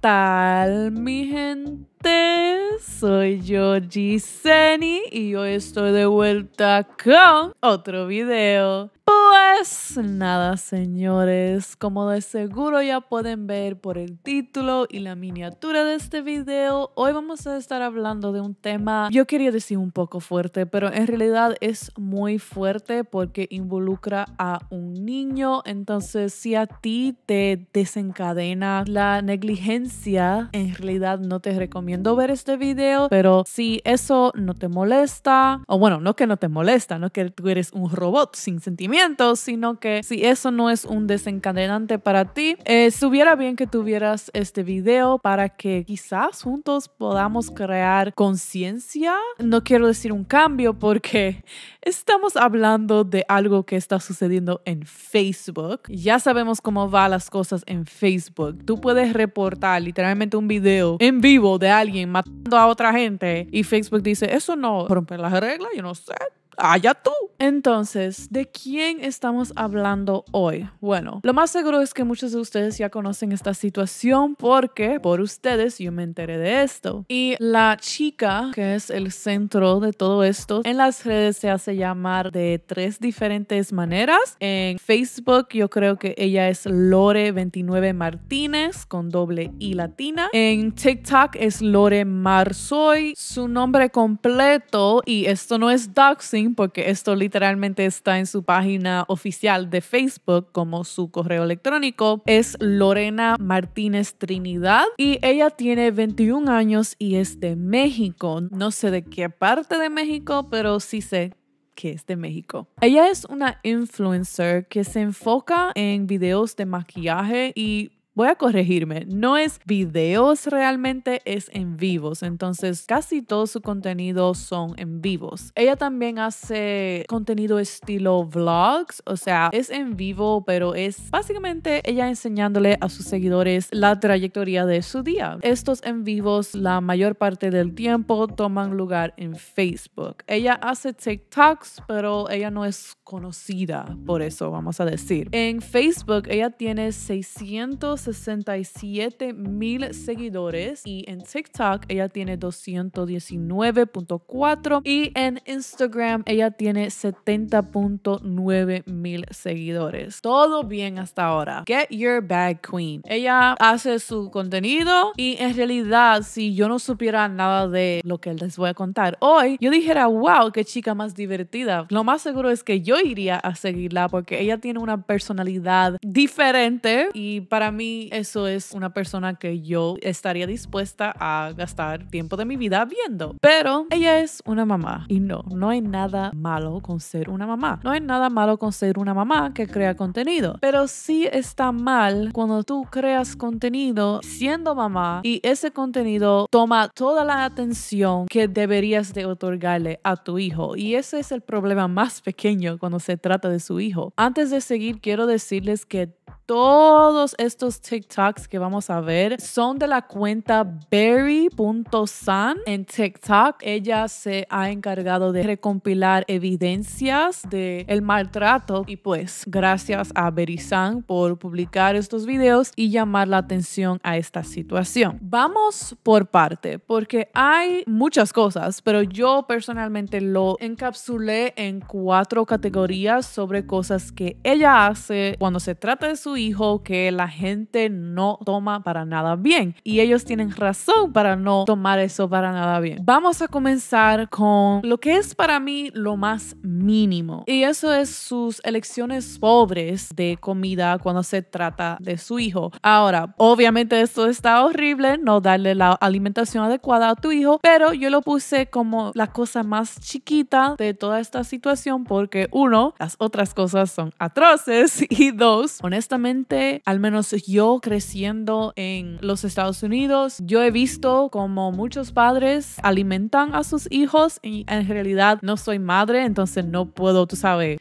tal, mi gente? Soy yo, Giseni, y hoy estoy de vuelta con otro video. Pues nada, señores, como de seguro ya pueden ver por el título y la miniatura de este video, hoy vamos a estar hablando de un tema, yo quería decir un poco fuerte, pero en realidad es muy fuerte porque involucra a un niño, entonces si a ti te desencadena la negligencia, en realidad no te recomiendo ver este video, pero si eso no te molesta, o bueno, no que no te molesta, no que tú eres un robot sin sentimientos, sino que si eso no es un desencadenante para ti, eh, estuviera bien que tuvieras este video para que quizás juntos podamos crear conciencia. No quiero decir un cambio porque estamos hablando de algo que está sucediendo en Facebook. Ya sabemos cómo van las cosas en Facebook. Tú puedes reportar literalmente un video en vivo de alguien matando a otra gente y Facebook dice, eso no rompe las reglas, yo no sé, allá tú. Entonces, ¿de quién estamos hablando hoy? Bueno, lo más seguro es que muchos de ustedes ya conocen esta situación porque por ustedes yo me enteré de esto. Y la chica, que es el centro de todo esto, en las redes se hace llamar de tres diferentes maneras. En Facebook yo creo que ella es Lore29 Martínez con doble I latina. En TikTok es Lore Marzoy. Su nombre completo, y esto no es doxing, porque esto literalmente está en su página oficial de Facebook como su correo electrónico, es Lorena Martínez Trinidad y ella tiene 21 años y es de México. No sé de qué parte de México, pero sí sé que es de México. Ella es una influencer que se enfoca en videos de maquillaje y voy a corregirme, no es videos realmente, es en vivos. Entonces, casi todo su contenido son en vivos. Ella también hace contenido estilo vlogs, o sea, es en vivo, pero es básicamente ella enseñándole a sus seguidores la trayectoria de su día. Estos en vivos, la mayor parte del tiempo, toman lugar en Facebook. Ella hace TikToks, pero ella no es conocida por eso, vamos a decir. En Facebook, ella tiene 600 67 mil seguidores y en TikTok ella tiene 219.4 y en Instagram ella tiene 70.9 mil seguidores. Todo bien hasta ahora. Get your bag queen. Ella hace su contenido y en realidad si yo no supiera nada de lo que les voy a contar hoy, yo dijera, wow, qué chica más divertida. Lo más seguro es que yo iría a seguirla porque ella tiene una personalidad diferente y para mí eso es una persona que yo estaría dispuesta a gastar tiempo de mi vida viendo. Pero ella es una mamá y no, no hay nada malo con ser una mamá. No hay nada malo con ser una mamá que crea contenido. Pero sí está mal cuando tú creas contenido siendo mamá y ese contenido toma toda la atención que deberías de otorgarle a tu hijo. Y ese es el problema más pequeño cuando se trata de su hijo. Antes de seguir, quiero decirles que todos estos TikToks que vamos a ver son de la cuenta berry.san en TikTok. Ella se ha encargado de recompilar evidencias del el maltrato y pues gracias a Berry-san por publicar estos videos y llamar la atención a esta situación. Vamos por parte porque hay muchas cosas, pero yo personalmente lo encapsulé en cuatro categorías sobre cosas que ella hace cuando se trata de su hijo que la gente no toma para nada bien y ellos tienen razón para no tomar eso para nada bien. Vamos a comenzar con lo que es para mí lo más mínimo y eso es sus elecciones pobres de comida cuando se trata de su hijo. Ahora, obviamente esto está horrible, no darle la alimentación adecuada a tu hijo, pero yo lo puse como la cosa más chiquita de toda esta situación porque uno, las otras cosas son atroces y dos, honestamente, al menos yo yo creciendo en los Estados Unidos, yo he visto como muchos padres alimentan a sus hijos y en realidad no soy madre, entonces no puedo, tú sabes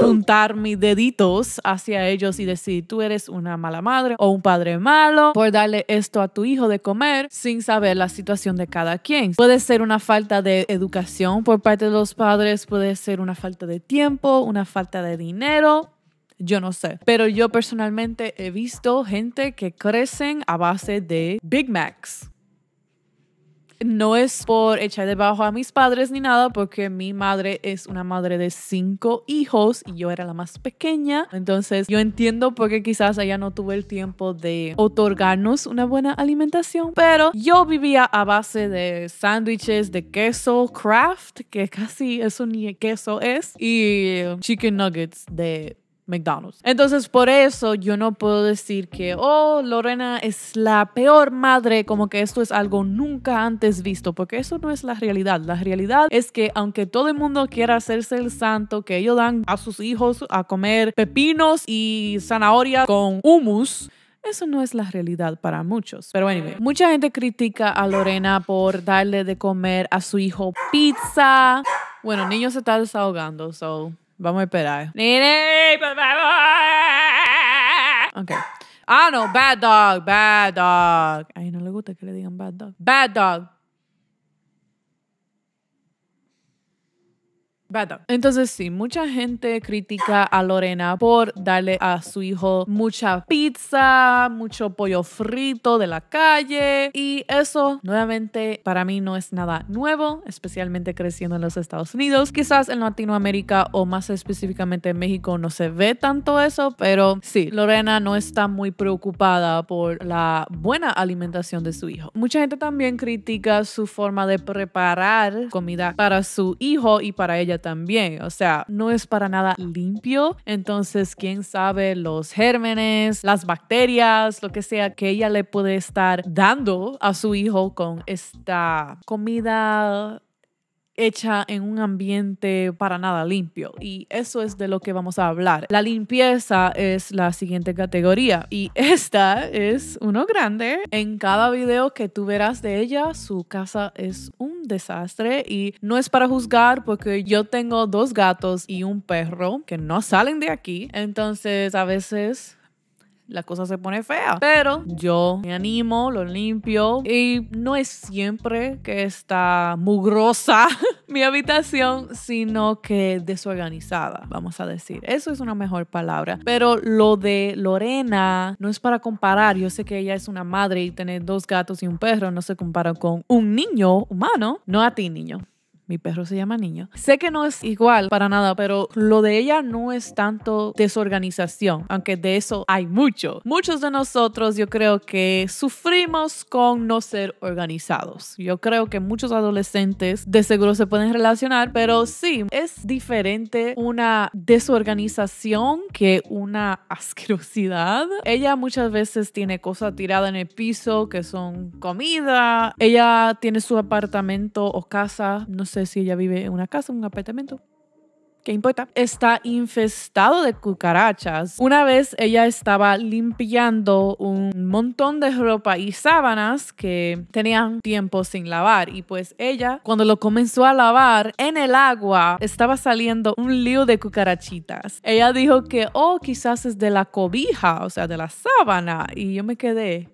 juntar mis deditos hacia ellos y decir, tú eres una mala madre o un padre malo por darle esto a tu hijo de comer sin saber la situación de cada quien. Puede ser una falta de educación por parte de los padres, puede ser una falta de tiempo, una falta de dinero, yo no sé. Pero yo personalmente he visto gente que crecen a base de Big Macs. No es por echar debajo a mis padres ni nada, porque mi madre es una madre de cinco hijos y yo era la más pequeña. Entonces yo entiendo por qué quizás ella no tuvo el tiempo de otorgarnos una buena alimentación. Pero yo vivía a base de sándwiches de queso craft, que casi eso ni queso es, y chicken nuggets de McDonald's. Entonces, por eso yo no puedo decir que, oh, Lorena es la peor madre, como que esto es algo nunca antes visto, porque eso no es la realidad. La realidad es que aunque todo el mundo quiera hacerse el santo, que ellos dan a sus hijos a comer pepinos y zanahorias con humus, eso no es la realidad para muchos. Pero anyway, mucha gente critica a Lorena por darle de comer a su hijo pizza. Bueno, niño se está desahogando, so Vamos a esperar. Okay. Ok. Ah, no, bad dog, bad dog. Ay, no le gusta que le digan bad dog. Bad dog. Entonces sí, mucha gente critica a Lorena por darle a su hijo mucha pizza, mucho pollo frito de la calle y eso nuevamente para mí no es nada nuevo, especialmente creciendo en los Estados Unidos. Quizás en Latinoamérica o más específicamente en México no se ve tanto eso, pero sí, Lorena no está muy preocupada por la buena alimentación de su hijo. Mucha gente también critica su forma de preparar comida para su hijo y para ella también. O sea, no es para nada limpio. Entonces, quién sabe los gérmenes, las bacterias, lo que sea que ella le puede estar dando a su hijo con esta comida hecha en un ambiente para nada limpio. Y eso es de lo que vamos a hablar. La limpieza es la siguiente categoría y esta es uno grande. En cada video que tú verás de ella, su casa es un desastre y no es para juzgar porque yo tengo dos gatos y un perro que no salen de aquí. Entonces a veces la cosa se pone fea. Pero yo me animo, lo limpio y no es siempre que está mugrosa mi habitación, sino que desorganizada, vamos a decir. Eso es una mejor palabra. Pero lo de Lorena no es para comparar. Yo sé que ella es una madre y tener dos gatos y un perro no se compara con un niño humano. No a ti, niño mi perro se llama Niño. Sé que no es igual para nada, pero lo de ella no es tanto desorganización, aunque de eso hay mucho. Muchos de nosotros yo creo que sufrimos con no ser organizados. Yo creo que muchos adolescentes de seguro se pueden relacionar, pero sí, es diferente una desorganización que una asquerosidad. Ella muchas veces tiene cosas tiradas en el piso que son comida. Ella tiene su apartamento o casa, no sé si ella vive en una casa, en un apartamento. ¿Qué importa? Está infestado de cucarachas. Una vez ella estaba limpiando un montón de ropa y sábanas que tenían tiempo sin lavar y pues ella cuando lo comenzó a lavar en el agua estaba saliendo un lío de cucarachitas. Ella dijo que oh quizás es de la cobija, o sea de la sábana y yo me quedé.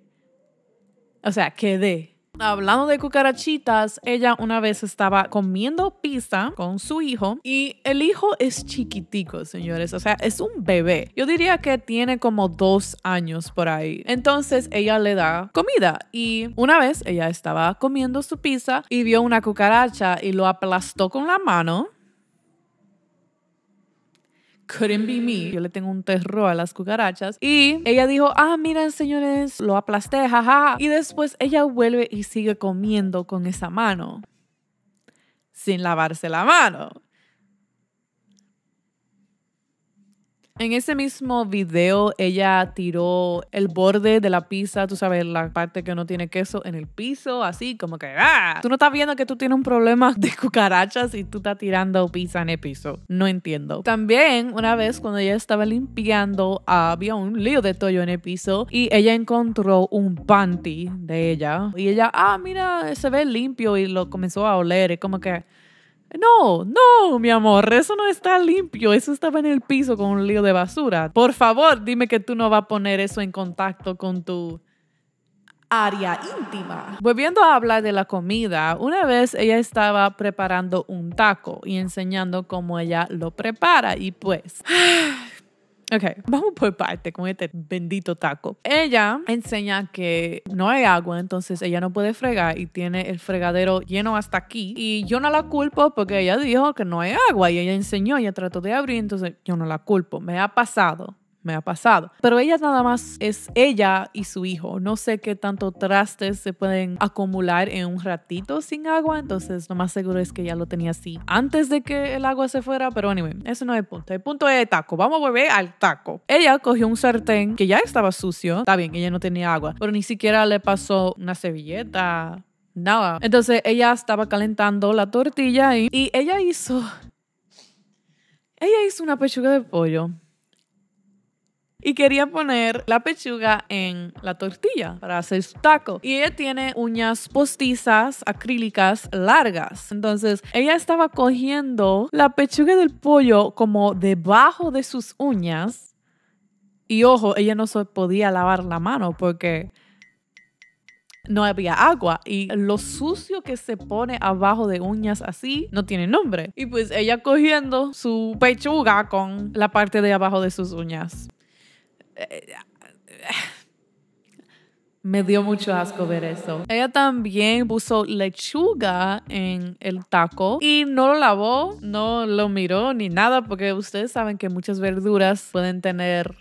O sea, quedé Hablando de cucarachitas, ella una vez estaba comiendo pizza con su hijo y el hijo es chiquitico, señores, o sea, es un bebé. Yo diría que tiene como dos años por ahí. Entonces ella le da comida y una vez ella estaba comiendo su pizza y vio una cucaracha y lo aplastó con la mano couldn't be me. Yo le tengo un terror a las cucarachas. Y ella dijo, ah, miren señores, lo aplasté, jaja. Y después ella vuelve y sigue comiendo con esa mano sin lavarse la mano. En ese mismo video, ella tiró el borde de la pizza, tú sabes, la parte que no tiene queso en el piso, así como que ¡ah! Tú no estás viendo que tú tienes un problema de cucarachas y tú estás tirando pizza en el piso. No entiendo. También, una vez cuando ella estaba limpiando, había un lío de toyo en el piso y ella encontró un panty de ella. Y ella, ah, mira, se ve limpio y lo comenzó a oler. Es como que. No, no, mi amor, eso no está limpio, eso estaba en el piso con un lío de basura. Por favor, dime que tú no vas a poner eso en contacto con tu área íntima. Volviendo a hablar de la comida, una vez ella estaba preparando un taco y enseñando cómo ella lo prepara y pues... Ok, vamos por parte con este bendito taco. Ella enseña que no hay agua, entonces ella no puede fregar y tiene el fregadero lleno hasta aquí. Y yo no la culpo porque ella dijo que no hay agua y ella enseñó, ella trató de abrir, entonces yo no la culpo. Me ha pasado me ha pasado. Pero ella nada más es ella y su hijo. No sé qué tanto trastes se pueden acumular en un ratito sin agua, entonces lo más seguro es que ya lo tenía así antes de que el agua se fuera, pero anyway, eso no es el punto. El punto es el taco. Vamos a volver al taco. Ella cogió un sartén que ya estaba sucio, está bien, ella no tenía agua, pero ni siquiera le pasó una servilleta. Nada. Entonces ella estaba calentando la tortilla y, y ella hizo. Ella hizo una pechuga de pollo y quería poner la pechuga en la tortilla para hacer su taco. Y ella tiene uñas postizas, acrílicas, largas. Entonces ella estaba cogiendo la pechuga del pollo como debajo de sus uñas. Y ojo, ella no se podía lavar la mano porque no había agua y lo sucio que se pone abajo de uñas así no tiene nombre. Y pues ella cogiendo su pechuga con la parte de abajo de sus uñas. Me dio mucho asco ver eso. Ella también puso lechuga en el taco y no lo lavó, no lo miró ni nada, porque ustedes saben que muchas verduras pueden tener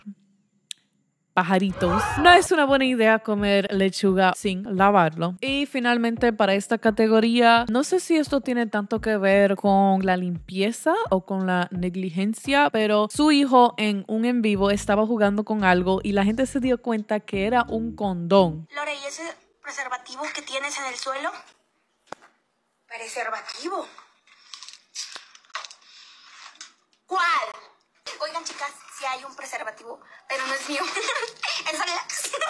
pajaritos. No es una buena idea comer lechuga sin lavarlo. Y finalmente para esta categoría, no sé si esto tiene tanto que ver con la limpieza o con la negligencia, pero su hijo en un en vivo estaba jugando con algo y la gente se dio cuenta que era un condón. Lore, ¿y ese preservativo que tienes en el suelo? Preservativo. ¿Cuál? Oigan, chicas, hay un preservativo, pero no es mío.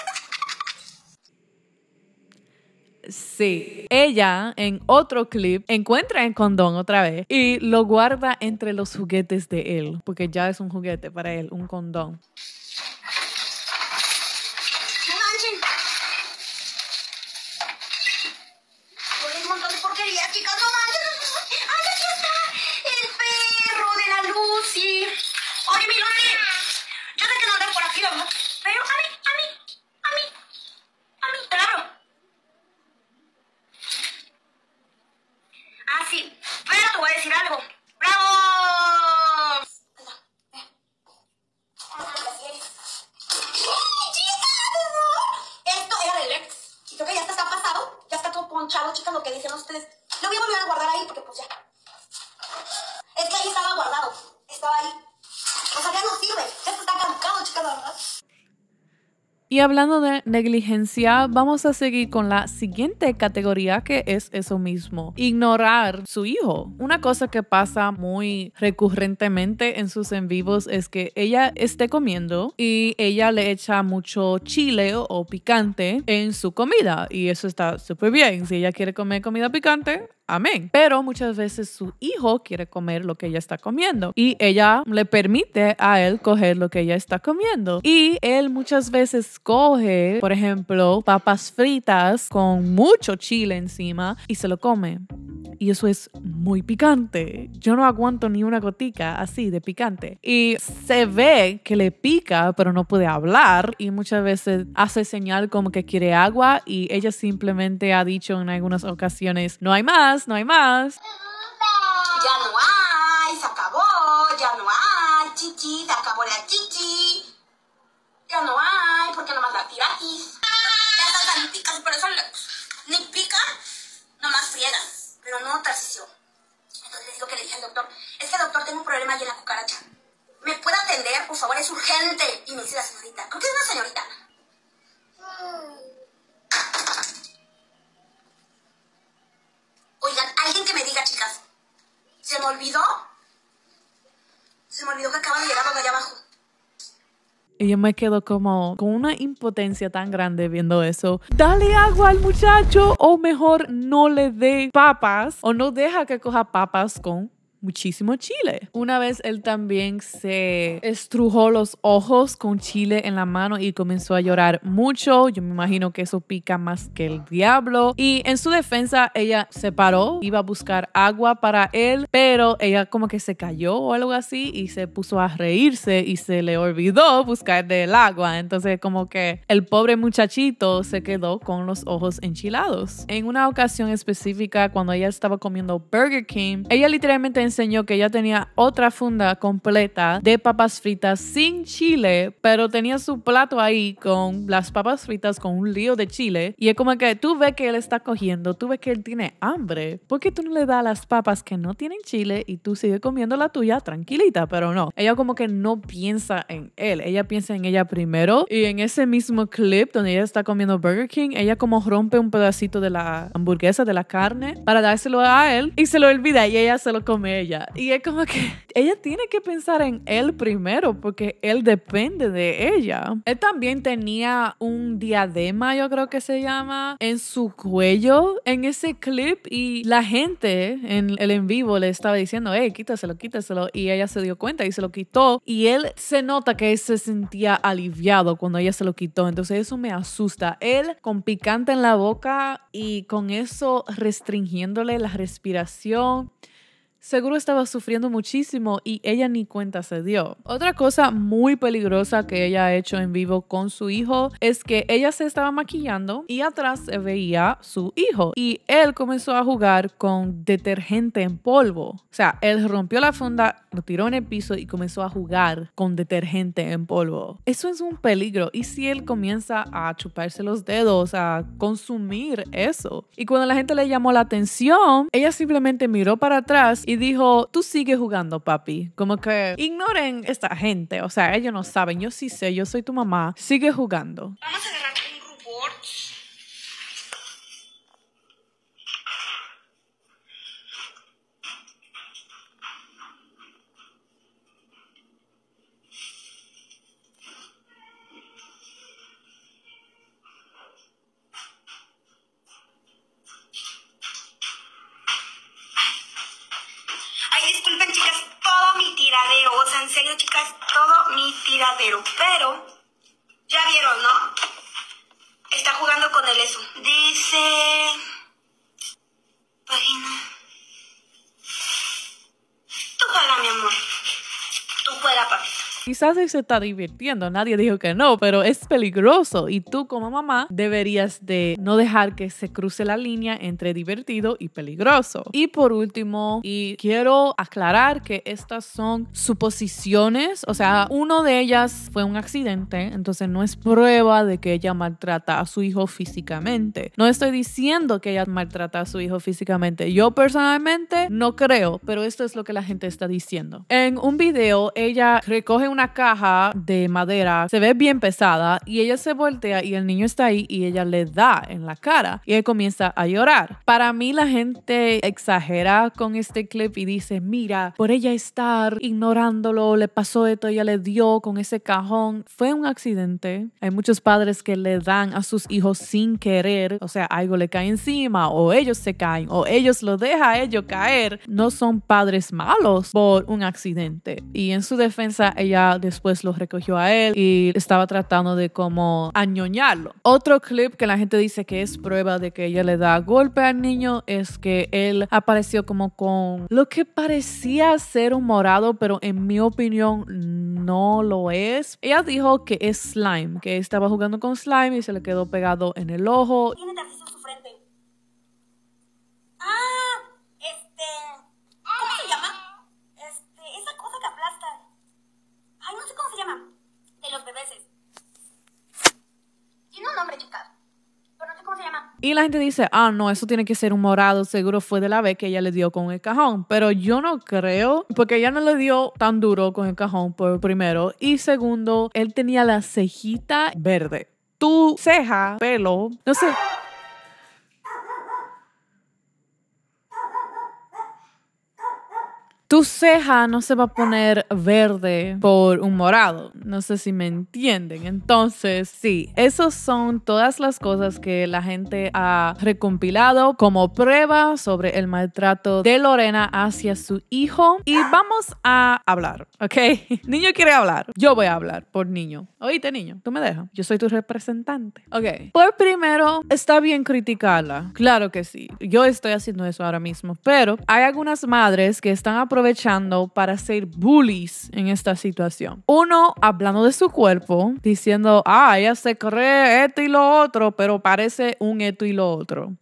Sí. Ella en otro clip encuentra el condón otra vez y lo guarda entre los juguetes de él, porque ya es un juguete para él, un condón. Y hablando de negligencia, vamos a seguir con la siguiente categoría que es eso mismo, ignorar su hijo. Una cosa que pasa muy recurrentemente en sus en vivos es que ella esté comiendo y ella le echa mucho chile o picante en su comida y eso está súper bien. Si ella quiere comer comida picante, Amén. Pero muchas veces su hijo quiere comer lo que ella está comiendo y ella le permite a él coger lo que ella está comiendo. Y él muchas veces coge, por ejemplo, papas fritas con mucho chile encima y se lo come. Y eso es muy picante. Yo no aguanto ni una gotica así de picante. Y se ve que le pica, pero no puede hablar. Y muchas veces hace señal como que quiere agua y ella simplemente ha dicho en algunas ocasiones, no hay más no hay más. Ya no hay, se acabó, ya no hay, chichi, se acabó la chichi. Ya no hay, porque nomás la tira ya está ni pica por eso ni pica, nomás friega, pero no transición Entonces le digo que le dije al doctor, es que doctor, tengo un problema ahí en la cucaracha. ¿Me puede atender? Por favor, es urgente. Y me dice la señorita, creo que es una señorita. Oigan, alguien que me diga, chicas, ¿se me olvidó? Se me olvidó que acaba de llegar allá abajo. Y yo me quedo como con una impotencia tan grande viendo eso. Dale agua al muchacho o mejor no le dé papas o no deja que coja papas con muchísimo chile. Una vez él también se estrujó los ojos con chile en la mano y comenzó a llorar mucho. Yo me imagino que eso pica más que el diablo. Y en su defensa, ella se paró, iba a buscar agua para él, pero ella como que se cayó o algo así y se puso a reírse y se le olvidó buscar del agua. Entonces como que el pobre muchachito se quedó con los ojos enchilados. En una ocasión específica, cuando ella estaba comiendo Burger King, ella literalmente enseñó que ella tenía otra funda completa de papas fritas sin chile, pero tenía su plato ahí con las papas fritas con un lío de chile. Y es como que tú ves que él está cogiendo, tú ves que él tiene hambre. ¿Por qué tú no le das las papas que no tienen chile y tú sigues comiendo la tuya tranquilita? Pero no, ella como que no piensa en él, ella piensa en ella primero. Y en ese mismo clip donde ella está comiendo Burger King, ella como rompe un pedacito de la hamburguesa, de la carne, para dárselo a él y se lo olvida y ella se lo come y es como que ella tiene que pensar en él primero porque él depende de ella. Él también tenía un diadema, yo creo que se llama, en su cuello en ese clip y la gente en el en vivo le estaba diciendo, eh quítaselo, quítaselo. Y ella se dio cuenta y se lo quitó. Y él se nota que se sentía aliviado cuando ella se lo quitó. Entonces eso me asusta. Él con picante en la boca y con eso restringiéndole la respiración seguro estaba sufriendo muchísimo y ella ni cuenta se dio. Otra cosa muy peligrosa que ella ha hecho en vivo con su hijo es que ella se estaba maquillando y atrás se veía su hijo y él comenzó a jugar con detergente en polvo. O sea, él rompió la funda, lo tiró en el piso y comenzó a jugar con detergente en polvo. Eso es un peligro. Y si él comienza a chuparse los dedos, a consumir eso. Y cuando la gente le llamó la atención, ella simplemente miró para atrás y dijo, tú sigue jugando, papi. Como que ignoren esta gente, o sea, ellos no saben, yo sí sé, yo soy tu mamá, sigue jugando. Vamos a pero pero ya quizás se está divirtiendo, nadie dijo que no, pero es peligroso y tú como mamá deberías de no dejar que se cruce la línea entre divertido y peligroso. Y por último, y quiero aclarar que estas son suposiciones, o sea, uno de ellas fue un accidente, entonces no es prueba de que ella maltrata a su hijo físicamente. No estoy diciendo que ella maltrata a su hijo físicamente. Yo personalmente no creo, pero esto es lo que la gente está diciendo. En un video ella recoge una caja de madera, se ve bien pesada y ella se voltea y el niño está ahí y ella le da en la cara y él comienza a llorar. Para mí la gente exagera con este clip y dice, mira, por ella estar ignorándolo, le pasó esto, ella le dio con ese cajón, fue un accidente. Hay muchos padres que le dan a sus hijos sin querer, o sea, algo le cae encima o ellos se caen o ellos lo dejan ellos caer. No son padres malos por un accidente. Y en su defensa ella después lo recogió a él y estaba tratando de como añoñarlo. Otro clip que la gente dice que es prueba de que ella le da golpe al niño es que él apareció como con lo que parecía ser un morado, pero en mi opinión no lo es. Ella dijo que es slime, que estaba jugando con slime y se le quedó pegado en el ojo. Y la gente dice, ah, no, eso tiene que ser un morado, seguro fue de la vez que ella le dio con el cajón. Pero yo no creo, porque ella no le dio tan duro con el cajón, por primero. Y segundo, él tenía la cejita verde. Tu ceja, pelo, no sé. tu ceja no se va a poner verde por un morado. No sé si me entienden. Entonces, sí, esas son todas las cosas que la gente ha recompilado como prueba sobre el maltrato de Lorena hacia su hijo. Y vamos a hablar, ¿ok? Niño quiere hablar. Yo voy a hablar por niño. Oíste, niño, tú me dejas. Yo soy tu representante. Ok. Por primero, está bien criticarla. Claro que sí. Yo estoy haciendo eso ahora mismo. Pero hay algunas madres que están aprovechando aprovechando para ser bullies en esta situación. Uno, hablando de su cuerpo, diciendo, ah, ella se cree esto y lo otro, pero parece un esto y lo otro.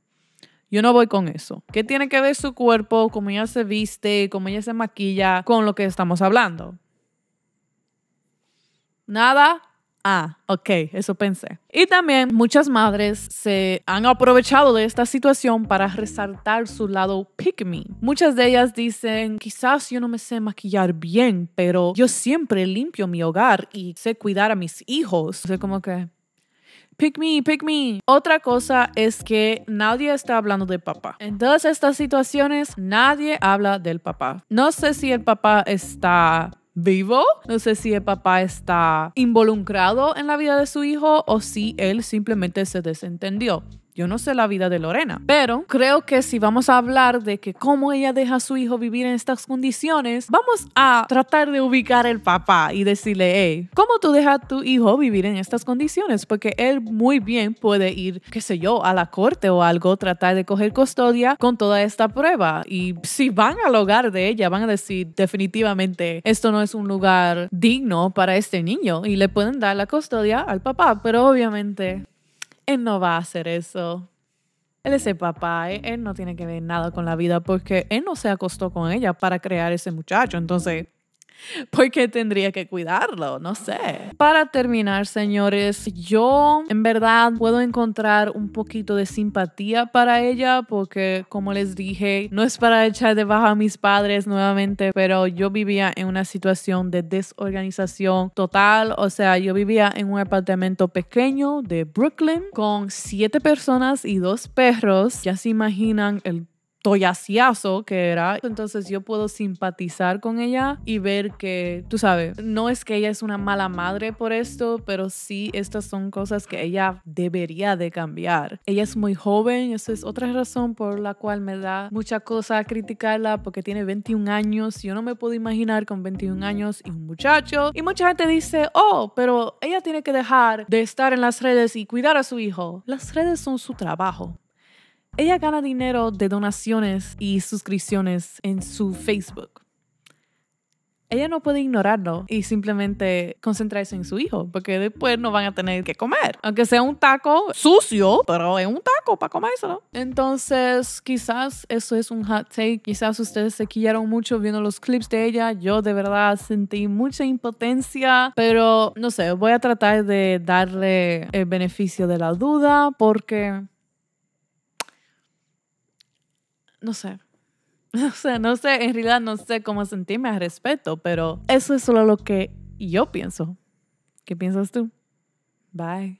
Yo no voy con eso. ¿Qué tiene que ver su cuerpo, cómo ella se viste, cómo ella se maquilla con lo que estamos hablando? Nada Ah, ok, eso pensé. Y también muchas madres se han aprovechado de esta situación para resaltar su lado pick me. Muchas de ellas dicen, quizás yo no me sé maquillar bien, pero yo siempre limpio mi hogar y sé cuidar a mis hijos. O sea, como que, pick me, pick me. Otra cosa es que nadie está hablando de papá. En todas estas situaciones, nadie habla del papá. No sé si el papá está vivo. No sé si el papá está involucrado en la vida de su hijo o si él simplemente se desentendió. Yo no sé la vida de Lorena, pero creo que si vamos a hablar de que cómo ella deja a su hijo vivir en estas condiciones, vamos a tratar de ubicar el papá y decirle, ¿cómo tú dejas a tu hijo vivir en estas condiciones? Porque él muy bien puede ir, qué sé yo, a la corte o algo, tratar de coger custodia con toda esta prueba. Y si van al hogar de ella, van a decir definitivamente, esto no es un lugar digno para este niño y le pueden dar la custodia al papá, pero obviamente él no va a hacer eso. Él es el papá, e-, él no tiene que ver nada con la vida porque él no se acostó con ella para crear ese muchacho. Entonces, porque tendría que cuidarlo, no sé. Para terminar, señores, yo en verdad puedo encontrar un poquito de simpatía para ella porque como les dije, no es para echar de baja a mis padres nuevamente, pero yo vivía en una situación de desorganización total, o sea, yo vivía en un apartamento pequeño de Brooklyn con siete personas y dos perros, ya se imaginan el toyaciazo que era. Entonces yo puedo simpatizar con ella y ver que, tú sabes, no es que ella es una mala madre por esto, pero sí estas son cosas que ella debería de cambiar. Ella es muy joven, esa es otra razón por la cual me da mucha cosa criticarla porque tiene 21 años. Yo no me puedo imaginar con 21 años y un muchacho. Y mucha gente dice, oh, pero ella tiene que dejar de estar en las redes y cuidar a su hijo. Las redes son su trabajo. Ella gana dinero de donaciones y suscripciones en su Facebook. Ella no puede ignorarlo y simplemente concentrarse en su hijo, porque después no van a tener que comer. Aunque sea un taco sucio, pero es un taco para comérselo. Entonces, quizás eso es un hot take. Quizás ustedes se quillaron mucho viendo los clips de ella. Yo de verdad sentí mucha impotencia, pero no sé, voy a tratar de darle el beneficio de la duda porque no sé. No sé, no sé, en realidad no sé cómo sentirme al respecto, pero eso es solo lo que yo pienso. ¿Qué piensas tú? Bye.